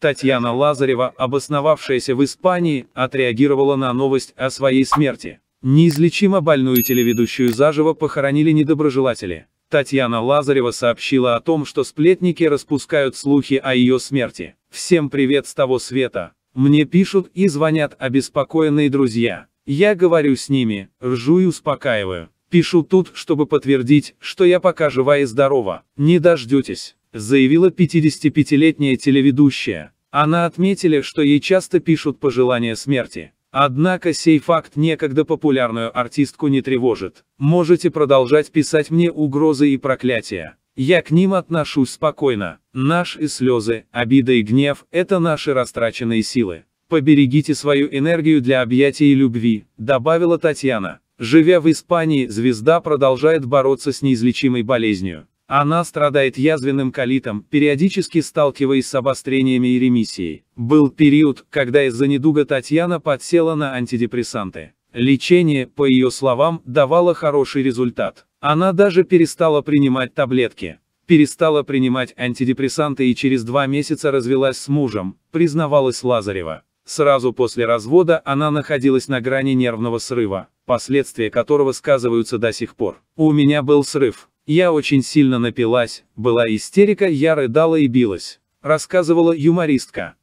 Татьяна Лазарева, обосновавшаяся в Испании, отреагировала на новость о своей смерти. Неизлечимо больную телеведущую заживо похоронили недоброжелатели. Татьяна Лазарева сообщила о том, что сплетники распускают слухи о ее смерти. «Всем привет с того света. Мне пишут и звонят обеспокоенные друзья. Я говорю с ними, ржу и успокаиваю. Пишу тут, чтобы подтвердить, что я пока жива и здорова. Не дождетесь» заявила 55-летняя телеведущая. Она отметила, что ей часто пишут пожелания смерти. Однако сей факт некогда популярную артистку не тревожит. Можете продолжать писать мне угрозы и проклятия. Я к ним отношусь спокойно. Наши слезы, обида и гнев – это наши растраченные силы. Поберегите свою энергию для объятий и любви, добавила Татьяна. Живя в Испании, звезда продолжает бороться с неизлечимой болезнью. Она страдает язвенным колитом, периодически сталкиваясь с обострениями и ремиссией. Был период, когда из-за недуга Татьяна подсела на антидепрессанты. Лечение, по ее словам, давало хороший результат. Она даже перестала принимать таблетки. Перестала принимать антидепрессанты и через два месяца развелась с мужем, признавалась Лазарева. Сразу после развода она находилась на грани нервного срыва, последствия которого сказываются до сих пор. «У меня был срыв, я очень сильно напилась, была истерика, я рыдала и билась, рассказывала юмористка.